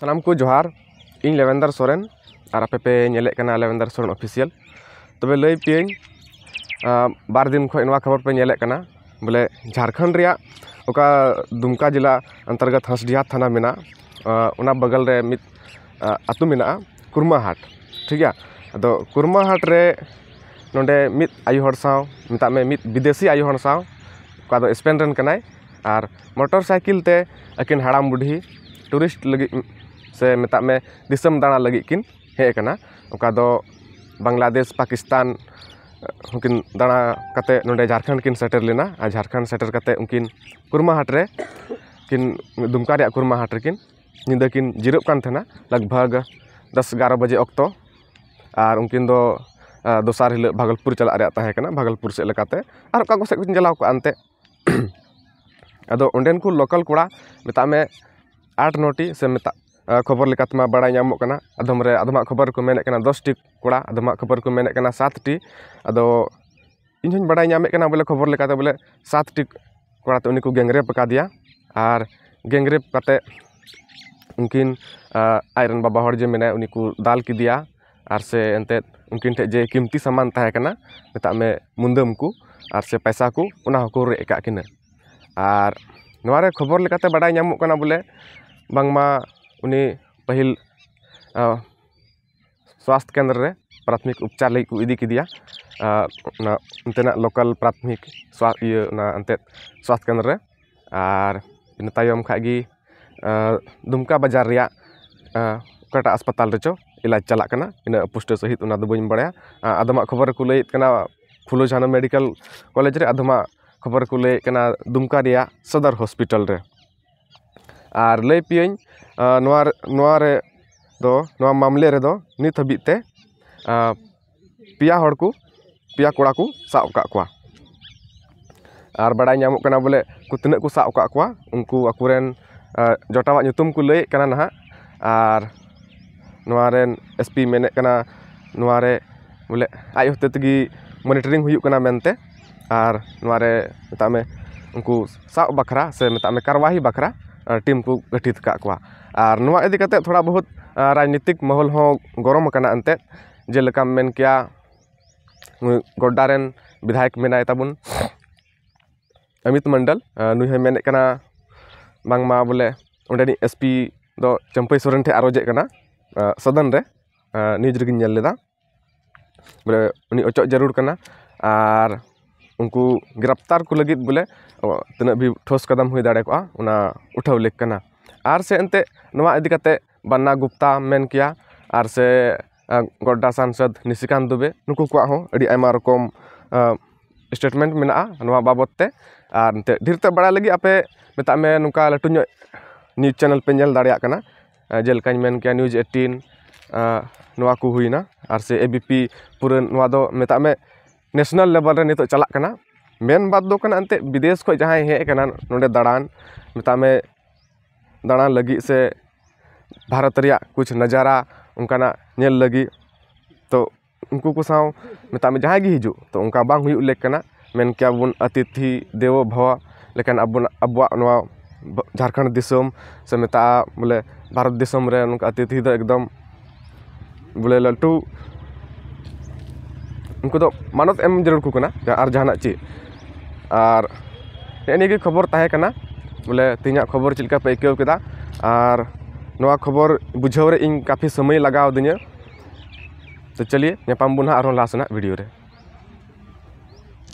सामान को जोहार इन लेवेंदर सोरेन और आपेपेल लेवेंदर सोरेन ऑफिशियल तब तो लई पीएं बार दिन खा खबर पे ना बोले झारखंड ओका दुमका जिला अंतर्गत हंसडिहार थाना मेना उना बगल रे मित कुरमा हाट ठीक है अब कुरमा हाट रे नोंडे मित आयु हर साव मिता में मित विदेशी आयु हर साव ओका स्पेन रेन कनाय आर मोटरसाइकिल ते अकिन हाड़ाम बुढ़ी टूरिस्ट लगी से मेता में दिसम दाणा लगे कि हेकना ओका दो बांग्लादेश पाकिस्तान उनकिन दाणा कत ना झारखंड कि सेटर लेना आ झारखंड सेटर कते उनकिन कुरमा हाट रे किन दुमका रे कुरमा हाट रे किन किन जिरो कान थेना लगभग दस 11 बजे ओक्तो आर उनकिन दो दोसार हिल भागलपुर चला रहा था कना भागलपुर से लगाते आर का को कुछ जलाओ को अनते अदो ओंडेन को लोकल कोड़ा मेता में आठ नोटी से मेता ᱠᱷᱚᱵᱚᱨ ᱞᱮᱠᱟᱛᱮᱢᱟ ᱵᱟᱲᱟᱭ ᱧᱟᱢᱚᱜ ᱠᱟᱱᱟ ᱟᱫᱚᱢ ᱨᱮ ᱟᱫᱚᱢᱟᱜ ᱠᱷᱚᱵᱚᱨ ᱠᱚ ᱢᱮᱱᱮᱫ ᱠᱟᱱᱟ ᱫᱚᱥᱴᱤ ᱠᱚᱲᱟ ᱟᱫᱚᱢᱟᱜ ᱠᱷᱚᱵᱚᱨ ᱠᱚ ᱢᱮᱱᱮᱫ ᱠᱟᱱᱟ ᱥᱟᱛᱴᱤ ᱟᱫᱚ ᱤᱧ ᱦᱚᱸᱧ ᱵᱟᱲᱟᱭ ᱧᱟᱢᱮᱫ ᱠᱟᱱᱟ ᱵᱚᱞᱮ ᱠᱷᱚᱵᱚᱨ ᱞᱮᱠᱟᱛᱮ ᱵᱚᱞᱮ ᱥᱟᱛᱴᱤ ᱠᱚᱲᱟ ᱛᱮ ᱩᱱᱤ ᱠᱚ ᱜᱮᱝᱨᱮᱯ ᱟᱠᱟᱫᱮᱭᱟ ᱟᱨ ᱜᱮᱝᱨᱮᱯ ᱠᱟᱛᱮᱫ ᱩᱱᱠᱤᱱ ᱟᱡᱨᱮᱱ ᱵᱟᱵᱟ ᱦᱚᱲ ᱡᱮ ᱢᱮᱱᱟᱭᱟ ᱩᱱᱤ ᱠᱚ ᱫᱟᱞ ᱠᱮᱫᱮᱭᱟ ᱟᱨ ᱥᱮ ᱮᱱᱛᱮᱫ ᱩᱱᱠᱤᱱ ᱴᱷᱮᱡ ᱡᱮ ᱠᱤᱢᱛᱤ ᱥᱟᱢᱟᱱ ᱛᱟᱦᱮᱸ ᱠᱟᱱᱟ ᱢᱮᱛᱟᱜ ᱢᱮ ᱢᱩᱫᱟᱹᱢ ᱠᱚ ᱟᱨ ᱥᱮ ᱯᱚᱭᱥᱟ ᱠᱚ ᱚᱱᱟ ᱦᱚᱸᱠᱚ ᱨᱮᱡ ᱟᱠᱟᱫ ᱠᱤᱱᱟᱹ ᱟᱨ ᱱᱚᱣᱟᱨᱮ ᱠᱷᱚᱵᱚᱨ ᱞᱮᱠᱟᱛᱮ ᱵᱟᱰᱟᱭ ᱧᱟᱢᱚᱜ ᱠᱟᱱᱟ ᱵᱚᱞᱮ ᱵᱟᱝᱢᱟ उन्हें पहल स्वास्थ्य केंद्र रे प्राथमिक उपचार लगी इदी की दिया उनतेना लोकल प्राथमिक स्वास्थ्य अंत स्वास्थ्य केंद्र रे आर इन तायम दुमका बाजार रिया कटा अस्पताल रेचो इलाज चला कना इन पुष्ट सहित उना दु आदमा खबर को लेत कना फुलो झानो मेडिकल कॉलेज रे आदमा खबर को लेत कना दुमका सदर हॉस्पिटल रे और लै पियाँ मामले रेद नित हे पे हड़कू पिया कोड़ा को सबका बड़ा नाम बोले को तना को सबका उनको अकोन को लैं ना और एस पी मेन बोले आज हते मनीटरिंग होते और मतमे उनको सब बखरा से मतमे कारवाही बखरा ᱴᱤᱢ ᱠᱚ ᱜᱚᱴᱷᱤᱛ ᱟᱠᱟᱫ ᱠᱚᱣᱟ ᱟᱨ ᱱᱚᱣᱟ ᱤᱫᱤ ᱠᱟᱛᱮᱫ ᱛᱷᱚᱲᱟ ᱵᱚᱦᱩᱛ ᱨᱟᱡᱽᱱᱤᱛᱤᱠ ᱢᱚᱦᱚᱞ ᱦᱚᱸ ᱜᱚᱨᱚᱢ ᱟᱠᱟᱱᱟ ᱮᱱᱛᱮᱫ ᱡᱮᱞᱮᱠᱟᱢ ᱢᱮᱱ ᱠᱮᱭᱟ ᱜᱳᱰᱰᱟ ᱨᱮᱱ ᱵᱤᱫᱷᱟᱭᱚᱠ ᱢᱮᱱᱟᱭ ᱛᱟᱵᱚᱱ ᱚᱢᱤᱛ ᱢᱚᱱᱰᱚᱞ ᱱᱩᱭ ᱦᱚᱸᱭ ᱢᱮᱱᱮᱫ ᱠᱟᱱᱟ ᱵᱟᱝᱢᱟ ᱵᱚᱞᱮ ᱚᱸᱰᱮᱱᱤᱡ ᱮᱥ ᱯᱤ ᱫᱚ ᱪᱟᱹᱢᱯᱟᱹᱭ ᱥᱚᱨᱮᱱ ᱴᱷᱮᱱ ᱟᱨᱚᱡᱮ ᱠᱟᱱᱟ ᱥᱚᱫᱚᱱ ᱨᱮ ᱱᱤᱭᱩᱡᱽ ᱨᱮᱜᱮᱧ ᱧᱮᱞ ᱞᱮᱫᱟ ᱵᱚᱞᱮ ᱩᱱᱤ ᱚᱪᱚᱜ ᱡᱟᱹᱨᱩᱲ ᱠᱟᱱᱟ ᱟᱨ ᱩᱱᱠᱩ ᱜᱨᱮᱯᱛᱟᱨ ᱠᱚ ᱞᱟᱹᱜᱤᱫ ᱵᱚᱞᱮ ᱛᱤᱱᱟᱹᱜ ᱵᱷᱤ ᱴᱷᱳᱥ ᱠᱚᱫᱚᱢ ᱦᱩᱭ ᱫᱟᱲᱮ ᱠᱚᱜᱼᱟ ᱚᱱᱟ ᱩᱴᱷᱟᱹᱣ ᱞᱮᱠ ᱠᱟᱱᱟ ᱟᱨ ᱥᱮ ᱮᱱᱛᱮᱫ ᱱᱚᱣᱟ ᱤᱫᱤ ᱠᱟᱛᱮᱫ ᱵᱟᱱᱱᱟ ᱜᱩᱯᱛᱟᱢ ᱢᱮᱱ ᱠᱮᱭᱟ ᱟᱨ ᱥᱮ ᱜᱳᱰᱰᱟ ᱥᱟᱝᱥᱚᱫ ᱱᱤᱥᱤᱠᱟᱱᱛ ᱫᱩᱵᱮ ᱱᱩᱠᱩ ᱠᱚᱣᱟᱜ ᱦᱚᱸ ᱟᱹᱰᱤ ᱟᱭᱢᱟ ᱨᱚᱠᱚᱢ ᱥᱴᱮᱴᱢᱮᱱᱴ ᱢᱮᱱᱟᱜᱼᱟ ᱱᱚᱣᱟ ᱵᱟᱵᱚᱫ ᱛᱮ ᱟᱨ ᱮᱱᱛᱮᱫ ᱰᱷᱮᱨᱛᱮ ᱵᱟᱲᱟᱭ ᱞᱟᱹᱜᱤᱫ ᱟᱯᱮ ᱢᱮᱛᱟᱜ ᱢᱮ ᱱᱚᱝᱠᱟ ᱞᱟᱹᱴᱩ ᱧᱚᱜ ᱱᱤᱭᱩᱡᱽ ᱪᱮᱱᱮᱞ ᱯᱮ ᱧᱮᱞ ᱫᱟᱲᱮᱭᱟᱜ ᱠᱟᱱᱟ ᱡᱮᱞᱮᱠᱟᱧ ᱢᱮᱱ ᱠᱮᱭᱟ ᱱᱤᱭᱩᱡᱽ ᱮᱭᱤᱴᱴᱤᱱ ᱱᱚᱣᱟ ᱠᱚ ᱦᱩᱭᱱᱟ ᱟᱨ ᱥᱮ ᱮ ᱵᱤ ᱯᱤ ᱯᱩᱨᱟᱹ ᱱᱚᱣᱟ ᱫᱚ ᱢᱮᱛᱟᱜ ᱢᱮ नेशनल लेवल नित चलना मेन बात दो एनते विदेश खो जहाँ हेकना ना दाड़ान मेता में दाड़ान लगे से भारत कुछ नजारा उनकाना लगी तो उनको को साव मेता में जहाँ हजू तो उनका बांग उनका मन क्या बन अतिथि देवो भव लेकिन अब अब झारखंड से मेता बोले भारत दिसम रे अतिथि एकदम बोले लटू उनको तो मानत एम जरूर को जहाँ चे और नागे खबर तह बोले तीन खबर चलका पे आयक और खबर बुझे इन काफी समय लगवादी तो चलिए नापाम बोना और लासना वीडियो रे।